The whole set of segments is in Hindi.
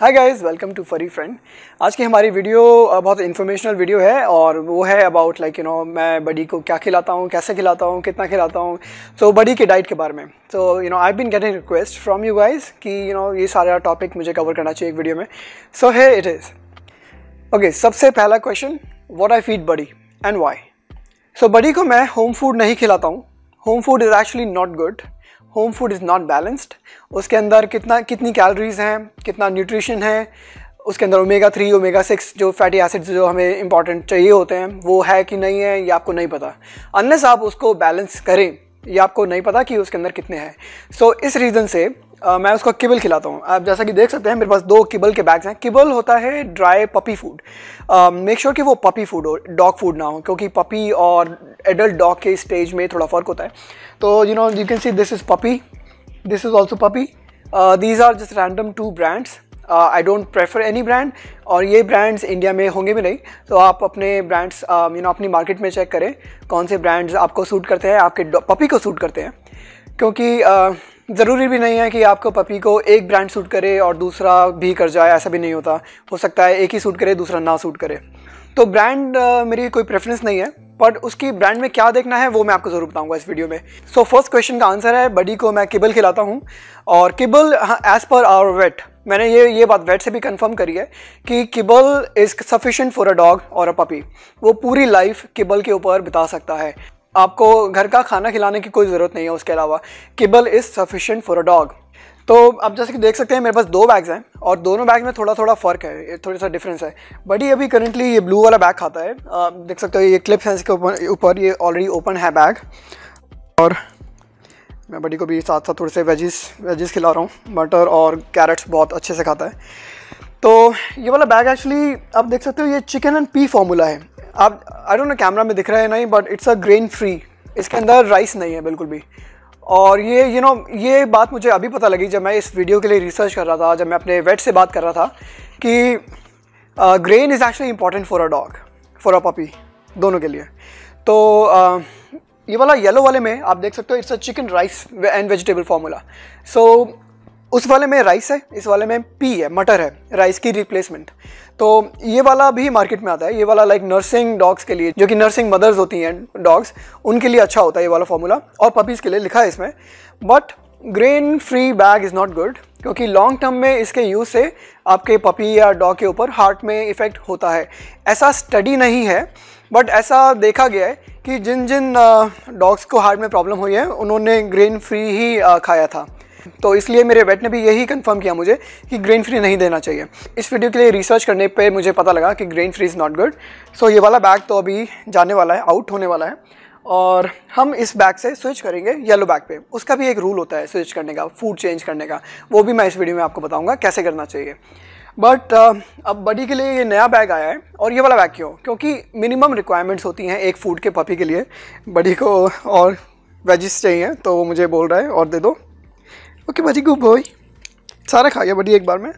Hi guys welcome to furry friend आज की हमारी वीडियो बहुत इन्फॉर्मेशनल वीडियो है और वो है अबाउट लाइक यू नो मैं बडी को क्या खिलाता हूँ कैसे खिलाता हूँ कितना खिलाता हूँ तो so, बडी के डाइट के बारे में तो you know I been getting request from you guys कि यू you नो know, ये सारा टॉपिक मुझे कवर करना चाहिए एक वीडियो में सो है इट इज़ ओके सबसे पहला question what I feed Buddy and why so Buddy को मैं होम फूड नहीं खिलाता हूँ home food is actually not good home food is not balanced उसके अंदर कितना कितनी कैलोरीज हैं कितना न्यूट्रिशन है उसके अंदर ओमेगा थ्री ओमेगा सिक्स जो फैटी एसिड्स जो हमें इंपॉर्टेंट चाहिए होते हैं वो है कि नहीं है ये आपको नहीं पता अनलेस आप उसको बैलेंस करें ये आपको नहीं पता कि उसके अंदर कितने हैं सो so, इस रीज़न से आ, मैं उसको किबल खिलाता हूँ आप जैसा कि देख सकते हैं मेरे पास दो किबल के बैग्स हैं किबल होता है dry puppy food make sure कि वो पपी फूड हो डॉग फूड ना हो क्योंकि पपी और एडल्ट डॉग के स्टेज में थोड़ा फ़र्क होता है तो you know you can see this is puppy this is also puppy these are just random two brands I don't prefer any brand और ये ब्रांड्स इंडिया में होंगे भी नहीं तो आप अपने ब्रांड्स यू नो अपनी मार्केट में चेक करें कौन से ब्रांड्स आपको सूट करते हैं आपके पपी को सूट करते हैं क्योंकि uh, ज़रूरी भी नहीं है कि आपको पपी को एक ब्रांड सूट करे और दूसरा भी कर जाए ऐसा भी नहीं होता हो सकता है एक ही सूट करे दूसरा ना सूट करे तो ब्रांड मेरी कोई प्रेफरेंस नहीं है बट उसकी ब्रांड में क्या देखना है वो मैं आपको ज़रूर बताऊंगा इस वीडियो में सो फर्स्ट क्वेश्चन का आंसर है बडी को मैं किबल खिलाता हूँ और kibble as per our vet मैंने ये ये बात वेट से भी कंफर्म करी है कि kibble is sufficient for a dog और अ पपी वो पूरी लाइफ किबल के ऊपर बिता सकता है आपको घर का खाना खिलाने की कोई ज़रूरत नहीं है उसके अलावा kibble is sufficient for a dog तो आप जैसे कि देख सकते हैं मेरे पास दो बैग्स हैं और दोनों बैग में थोड़ा थोड़ा फ़र्क है थोड़ा सा डिफरेंस है बट ये अभी करंटली ये ब्लू वाला बैग खाता है आप देख सकते हो ये क्लिप है इसके ऊपर ये ऑलरेडी ओपन है बैग और मैं बड़ी को भी साथ साथ थोड़े से वेजिस वेजिस खिला रहा हूँ मटर और कैरेट्स बहुत अच्छे से खाता है तो ये वाला बैग एक्चुअली आप देख सकते हो ये चिकन एंड पी फार्मूला है आप आई डोंट नो कैमरा में दिख रहा है नहीं but it's a grain free इसके अंदर राइस नहीं है बिल्कुल भी और ये यू you नो know, ये बात मुझे अभी पता लगी जब मैं इस वीडियो के लिए रिसर्च कर रहा था जब मैं अपने वेट से बात कर रहा था कि grain is actually important for a dog for a puppy दोनों के लिए तो uh, ये वाला येलो वाले में आप देख सकते हो it's a chicken rice and vegetable formula so उस वाले में राइस है इस वाले में पी है मटर है राइस की रिप्लेसमेंट तो ये वाला भी मार्केट में आता है ये वाला लाइक नर्सिंग डॉग्स के लिए जो कि नर्सिंग मदर्स होती हैं डॉग्स उनके लिए अच्छा होता है ये वाला फॉर्मूला और पपीज़ के लिए लिखा है इसमें but grain free bag is not good क्योंकि लॉन्ग टर्म में इसके यूज़ से आपके पपी या डॉग के ऊपर हार्ट में इफ़ेक्ट होता है ऐसा स्टडी नहीं है बट ऐसा देखा गया है कि जिन जिन डॉग्स को हार्ट में प्रॉब्लम हुई है उन्होंने ग्रेन फ्री ही खाया था तो इसलिए मेरे वेट ने भी यही कंफर्म किया मुझे कि ग्रेन फ्री नहीं देना चाहिए इस वीडियो के लिए रिसर्च करने पे मुझे पता लगा कि grain free is not good so ये वाला बैग तो अभी जाने वाला है आउट होने वाला है और हम इस बैग से स्विच करेंगे येलो बैग पे उसका भी एक रूल होता है स्विच करने का फूड चेंज करने का वो भी मैं इस वीडियो में आपको बताऊँगा कैसे करना चाहिए बट uh, अब बडी के लिए ये नया बैग आया है और ये वाला बैग क्यों क्योंकि मिनिमम रिक्वायरमेंट्स होती हैं एक फूड के पपी के लिए बडी को और वेजिस चाहिए तो वो मुझे बोल रहा है और दे दो ओके भाजी गुड बॉय सारा खा गया बड़ी एक बार में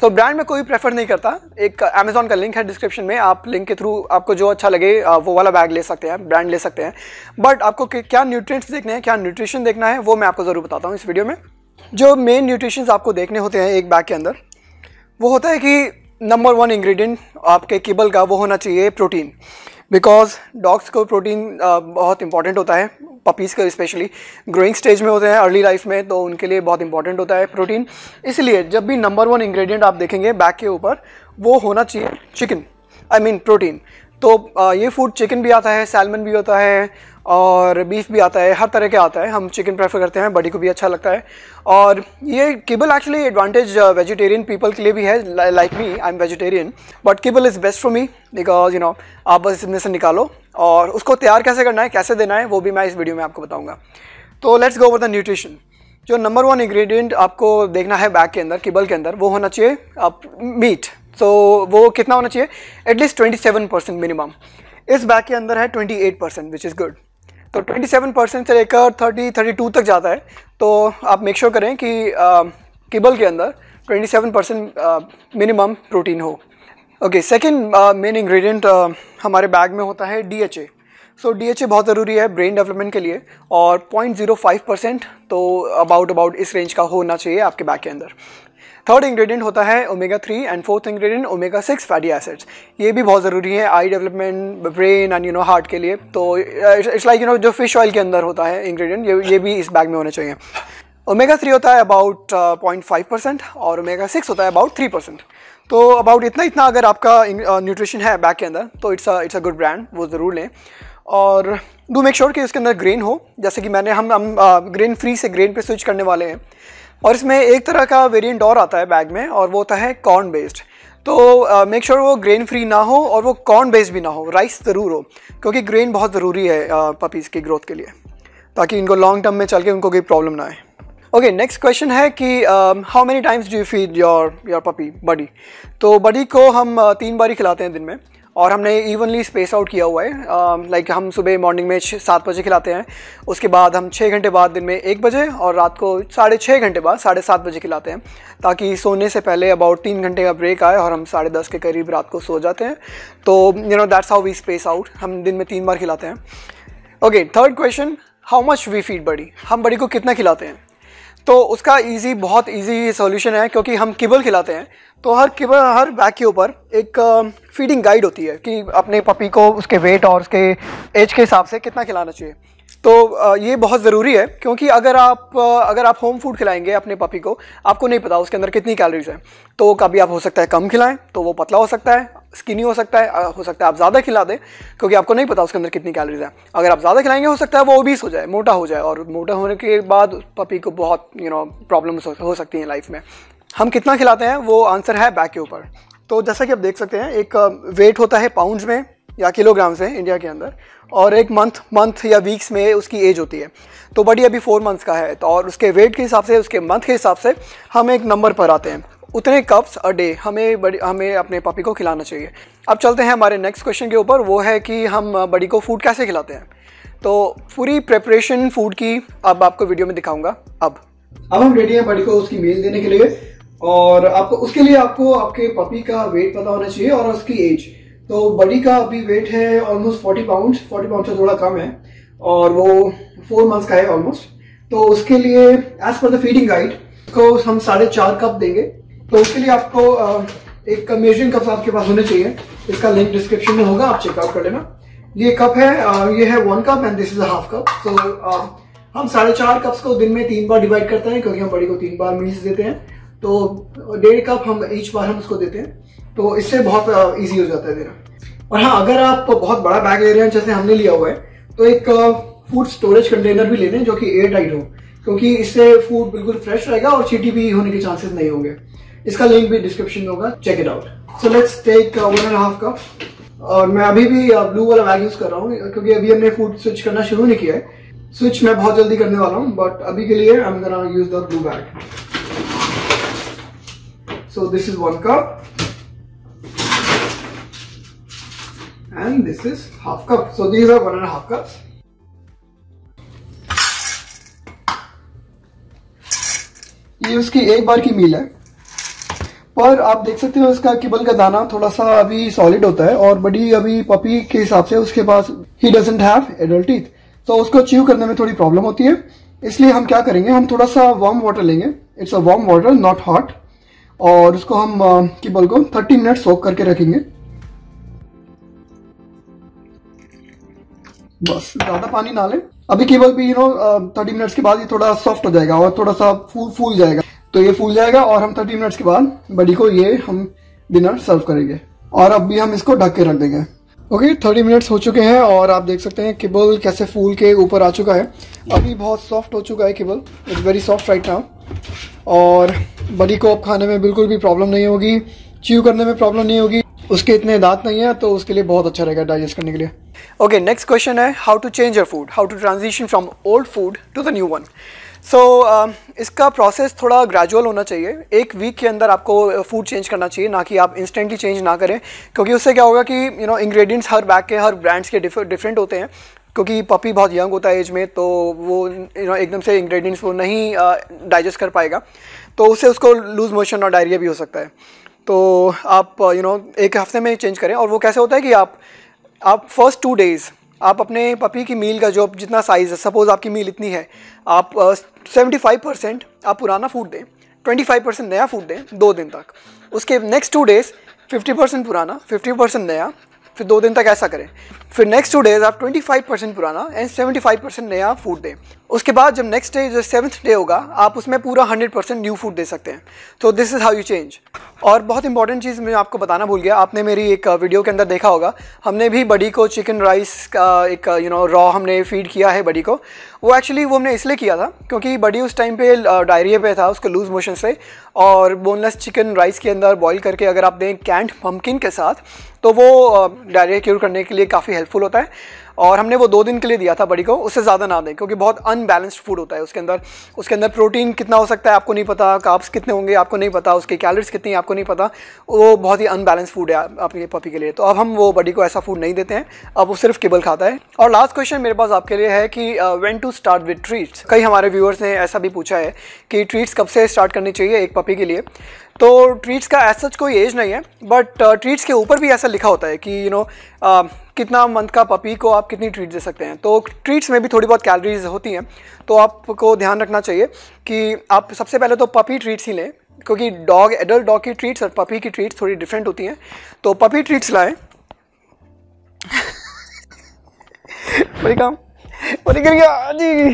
तो ब्रांड में कोई प्रेफर नहीं करता एक अमेजोन का लिंक है डिस्क्रिप्शन में आप लिंक के थ्रू आपको जो अच्छा लगे वो वाला बैग ले सकते हैं ब्रांड ले सकते हैं बट आपको क्या न्यूट्रिएंट्स देखने हैं क्या न्यूट्रिशन देखना है वो मैं आपको ज़रूर बताता हूँ इस वीडियो में जो मेन न्यूट्रिशन आपको देखने होते हैं एक बैग के अंदर वो होता है कि नंबर वन इन्ग्रीडियंट आपके केबल का वो होना चाहिए प्रोटीन बिकॉज डॉग्स को प्रोटीन uh, बहुत इंपॉर्टेंट होता है पपीज़ का स्पेशली ग्रोइंग स्टेज में होते हैं अर्ली लाइफ में तो उनके लिए बहुत इंपॉर्टेंट होता है प्रोटीन इसलिए जब भी नंबर वन इंग्रेडिएंट आप देखेंगे बैक के ऊपर वो होना चाहिए चिकन आई मीन प्रोटीन तो ये फूड चिकन भी आता है सैलमन भी होता है और बीफ भी आता है हर तरह के आता है हम चिकन प्रेफर करते हैं बॉडी को भी अच्छा लगता है और ये kibble actually advantage vegetarian people के लिए भी है like me I am vegetarian but kibble is best for me because you know आप बस इसमें से निकालो और उसको तैयार कैसे करना है कैसे देना है वो भी मैं इस वीडियो में आपको बताऊँगा तो let's go over the nutrition जो नंबर वन इंग्रेडिएंट आपको देखना है बैग के अंदर किबल के अंदर वो होना चाहिए आप मीट सो so, वो कितना होना चाहिए at least twenty seven percent minimum इस बैग के अंदर है twenty eight percent which is good तो ट्वेंटी सेवन परसेंट से लेकर थर्टी थर्टी टू तक जाता है तो आप मेक श्योर sure करें कि केबल के अंदर twenty seven percent minimum protein हो ओके सेकेंड मेन इंग्रेडिएंट हमारे बैग में होता है D H A so D H A बहुत ज़रूरी है ब्रेन डेवलपमेंट के लिए और पॉइंट जीरो फाइव परसेंट तो अबाउट अबाउट इस रेंज का होना चाहिए आपके बैग के अंदर थर्ड इंग्रेडिएंट होता है omega three and fourth ingredient omega six fatty acids ये भी बहुत ज़रूरी है eye development brain and you know heart के लिए तो इट्स लाइक यू नो जो फिश ऑयल के अंदर होता है इंग्रेडिएंट ये ये भी इस बैग में होने चाहिए ओमेगा थ्री होता है अबाउट पॉइंट फाइव परसेंट और ओमेगा सिक्स होता है अबाउट थ्री परसेंट तो अबाउट इतना इतना अगर आपका न्यूट्रिशन uh, है बैग के अंदर तो it's it's a good brand वो ज़रूर लें और डू मेक श्योर कि उसके अंदर ग्रेन हो जैसे कि मैंने हम हम ग्रेन uh, फ्री से ग्रेन पे स्विच करने वाले हैं और इसमें एक तरह का वेरिएंट और आता है बैग में और वो होता है कॉर्न बेस्ड तो मेक uh, श्योर sure वो ग्रेन फ्री ना हो और वो कॉर्न बेस्ड भी ना हो राइस ज़रूर हो क्योंकि ग्रेन बहुत ज़रूरी है पपीज़ की ग्रोथ के लिए ताकि इनको लॉन्ग टर्म में चल के उनको कोई प्रॉब्लम ना आए ओके नेक्स्ट क्वेश्चन है कि how many times do you feed your your puppy Buddy तो बडी को हम uh, तीन बार ही खिलाते हैं दिन में और हमने इवनली स्पेस आउट किया हुआ है लाइक हम सुबह मॉर्निंग में सात बजे खिलाते हैं उसके बाद हम छः घंटे बाद दिन में एक बजे और रात को साढ़े छः घंटे बाद साढ़े सात बजे खिलाते हैं ताकि सोने से पहले अबाउट तीन घंटे का ब्रेक आए और हम साढ़े दस के करीब रात को सो जाते हैं तो you know that's how we space out हम दिन में तीन बार खिलाते हैं okay third question how much we feed Buddy हम बड़ी को कितना खिलाते हैं तो उसका इजी बहुत इजी सॉल्यूशन है क्योंकि हम किबल खिलाते हैं तो हर किबल हर बैग के ऊपर एक फीडिंग गाइड होती है कि अपने पपी को उसके वेट और उसके एज के हिसाब से कितना खिलाना चाहिए तो ये बहुत ज़रूरी है क्योंकि अगर आप अगर आप होम फूड खिलाएंगे अपने पपी को आपको नहीं पता उसके अंदर कितनी कैलोरीज हैं तो कभी आप हो सकता है कम खिलाएं तो वो पतला हो सकता है स्किनी हो सकता है हो सकता है आप ज़्यादा खिला दें क्योंकि आपको नहीं पता उसके अंदर कितनी कैलोरीज है अगर आप ज़्यादा खिलाएंगे हो सकता है वो ओबीस हो जाए मोटा हो जाए और मोटा होने के बाद पपी को बहुत यू नो प्रॉब्लम हो सकती हैं लाइफ में हम कितना खिलाते हैं वो आंसर है बैक के ऊपर तो जैसा कि आप देख सकते हैं एक वेट होता है पाउंड्स में या किलोग्राम्स है इंडिया के अंदर और एक मंथ मंथ या वीक्स में उसकी एज होती है तो बडी अभी फोर मंथ्स का है तो और उसके वेट के हिसाब से उसके मंथ के हिसाब से हम एक नंबर पर आते हैं उतने कप्स अ डे हमें बड़ी हमें अपने पपी को खिलाना चाहिए अब चलते हैं हमारे नेक्स्ट क्वेश्चन के ऊपर वो है कि हम बड़ी को फूड कैसे खिलाते हैं तो पूरी प्रेपरेशन फूड की अब आपको वीडियो में दिखाऊंगा अब अब हम रेडी हैं बड़ी को उसकी मेल देने के लिए और आपको उसके लिए आपको आपके पपी का वेट पता होना चाहिए और उसकी एज तो बडी का अभी वेट है almost forty pound forty pound से थोड़ा कम है और वो फोर मंथ्स का है ऑलमोस्ट तो उसके लिए as per the feeding guide को हम साढ़े चार कप देंगे तो उसके लिए आपको एक मेजरिंग कप आपके पास होने चाहिए इसका लिंक डिस्क्रिप्शन में होगा आप चेकआउट कर लेना ये कप है ये है one cup and this is half cup तो हम साढ़े चार कप्स को दिन में तीन बार डिवाइड करते हैं क्योंकि हम बड़ी को तीन बार मील्स देते हैं तो डेढ़ कप हम ईच बार हम उसको देते हैं तो इससे बहुत ईजी हो जाता है मेरा और हाँ अगर आप बहुत बड़ा बैग ले रहे हैं जैसे हमने लिया हुआ है तो एक फूड स्टोरेज कंटेनर भी ले लें जो कि एयर टाइट हो क्योंकि इससे फूड बिल्कुल फ्रेश रहेगा और चीटी भी होने के चांसेस नहीं होंगे इसका लिंक भी डिस्क्रिप्शन में होगा check it out so let's take one and half cup और मैं अभी भी ब्लू वाला बैग यूज कर रहा हूँ क्योंकि अभी हमने फूड स्विच करना शुरू नहीं किया है स्विच मैं बहुत जल्दी करने वाला हूँ बट अभी के लिए I am use the blue bag so this is one cup and this is half cup. So these are one and a half cups. ये उसकी एक बार की मील है पर आप देख सकते हो इसका किबल का दाना थोड़ा सा अभी सॉलिड होता है और बड़ी अभी पपी के हिसाब से उसके पास ही डजेंट हैव एडल्ट टीथ तो उसको चीव करने में थोड़ी प्रॉब्लम होती है इसलिए हम क्या करेंगे हम थोड़ा सा वार्म वाटर लेंगे it's a warm water not hot और उसको हम किबल को 30 मिनट सोक करके रखेंगे बस ज्यादा पानी ना लें अभी केवल भी यू नो थर्टी मिनट्स के बाद ये थोड़ा सॉफ्ट हो जाएगा और थोड़ा सा फूल फूल जाएगा तो ये फूल जाएगा और हम थर्टी मिनट्स के बाद बड़ी को ये हम डिनर सर्व करेंगे और अब भी हम इसको ढक के रख देंगे ओके थर्टी मिनट्स हो चुके हैं और आप देख सकते हैं केबल कैसे फूल के ऊपर आ चुका है अभी बहुत सॉफ्ट हो चुका है kibble it's very soft right now और बड़ी को अब खाने में बिल्कुल भी प्रॉब्लम नहीं होगी च्यू करने में प्रॉब्लम नहीं होगी उसके इतने दांत नहीं है तो उसके लिए बहुत अच्छा रहेगा डाइजेस्ट करने के लिए ओके नेक्स्ट क्वेश्चन है how to change your food how to transition from old food to the new one so इसका प्रोसेस थोड़ा ग्रेजुअल होना चाहिए एक वीक के अंदर आपको फूड uh, चेंज करना चाहिए ना कि आप इंस्टेंटली चेंज ना करें क्योंकि उससे क्या होगा कि यू नो इंग्रेडिएंट्स हर बैग के हर ब्रांड्स के डिफरेंट होते हैं क्योंकि पपी बहुत यंग होता है एज में तो वो यू नो एकदम से इंग्रेडिएंट्स वो नहीं डाइजेस्ट uh, कर पाएगा तो उससे उसको लूज़ मोशन और डायरिया भी हो सकता है तो आप यू uh, नो एक हफ्ते में चेंज करें और वो कैसे होता है कि आप आप फर्स्ट टू डेज़ आप अपने पपी की मील का जो जितना साइज़ है सपोज़ आपकी मील इतनी है आप सेवेंटी फाइव परसेंट आप पुराना फूड दें ट्वेंटी फाइव परसेंट नया फूड दें दो दिन तक उसके next two days fifty percent पुराना फिफ्टी परसेंट नया फिर दो दिन तक ऐसा करें फिर नेक्स्ट टू डेज़ आप ट्वेंटी फाइव परसेंट पुराना एंड सेवेंटी फाइव परसेंट नया फूड दें उसके बाद जब नेक्स्ट डे जो सेवन्थ डे होगा आप उसमें पूरा हंड्रेड परसेंट न्यू फूड दे सकते हैं तो this is how you change और बहुत इंपॉर्टेंट चीज़ मैं आपको बताना भूल गया आपने मेरी एक वीडियो uh, के अंदर देखा होगा हमने भी बडी को चिकन राइस का एक यू नो रॉ हमने फीड किया है बडी को वो एक्चुअली वो हमने इसलिए किया था क्योंकि बडी उस टाइम पे डायरिया uh, पे था उसको लूज़ मोशन से और बोनलेस चिकन राइस के अंदर बॉईल करके अगर आप दें कैंट पम्पकिन के साथ तो वो डायरिया uh, क्योर करने के लिए काफ़ी हेल्पफुल होता है और हमने वो दो दिन के लिए दिया था बड़ी को उससे ज़्यादा ना दें क्योंकि बहुत अनबैलेंस्ड फूड होता है उसके अंदर उसके अंदर प्रोटीन कितना हो सकता है आपको नहीं पता काप्स कितने होंगे आपको नहीं पता उसकी कैलरीज कितनी आपको नहीं पता वो बहुत ही अनबैलेंस फूड है आपके पपी के लिए तो अब हम वो बड़ी को ऐसा फूड नहीं देते हैं अब वो सिर्फ केबल खाता है और लास्ट क्वेश्चन मेरे पास आपके लिए है कि when to start with treats कई हमारे व्यूअर्स ने ऐसा भी पूछा है कि ट्रीट्स कब से स्टार्ट करनी चाहिए एक पपी के लिए तो ट्रीट्स का एज सच कोई एज नहीं है बट ट्रीट्स uh, के ऊपर भी ऐसा लिखा होता है कि you you know know, uh, कितना मंथ का पपी को आप कितनी ट्रीट दे सकते हैं तो ट्रीट्स में भी थोड़ी बहुत कैलरीज होती हैं तो आपको ध्यान रखना चाहिए कि आप सबसे पहले तो पपी ट्रीट्स ही लें क्योंकि डॉग एडल्ट डॉग की ट्रीट्स और पपी की ट्रीट्स थोड़ी डिफरेंट होती हैं तो पपी ट्रीट्स लाएँ वही काम वही कर गया जी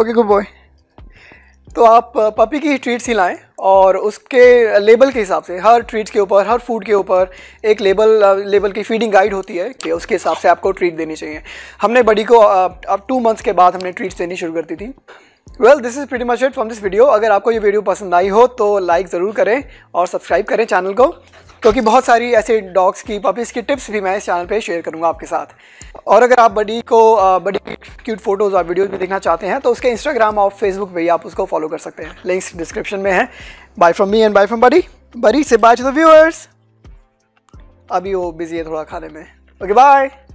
ओके गुड बॉय तो आप पपी uh, की ट्रीट्स ही लाएँ और उसके लेबल के हिसाब से हर ट्रीट के ऊपर हर फूड के ऊपर एक लेबल लेबल की फीडिंग गाइड होती है कि उसके हिसाब से आपको ट्रीट देनी चाहिए हमने बडी को अब टू मंथ्स के बाद हमने ट्रीट्स देनी शुरू कर दी थी well this is pretty much it from this video अगर आपको ये वीडियो पसंद आई हो तो लाइक ज़रूर करें और सब्सक्राइब करें चैनल को क्योंकि बहुत सारी ऐसे डॉग्स की पपीज़ की टिप्स भी मैं इस चैनल पे शेयर करूँगा आपके साथ और अगर आप बडी को बडी क्यूट फोटोज़ और वीडियोज़ भी देखना चाहते हैं तो उसके इंस्टाग्राम और फेसबुक पर ही आप उसको फॉलो कर सकते हैं लिंक्स डिस्क्रिप्शन में है bye from me and bye from बरी बरी से बाय टू द व्यूअर्स अभी वो बिजी है थोड़ा खाने में ओके okay, बाय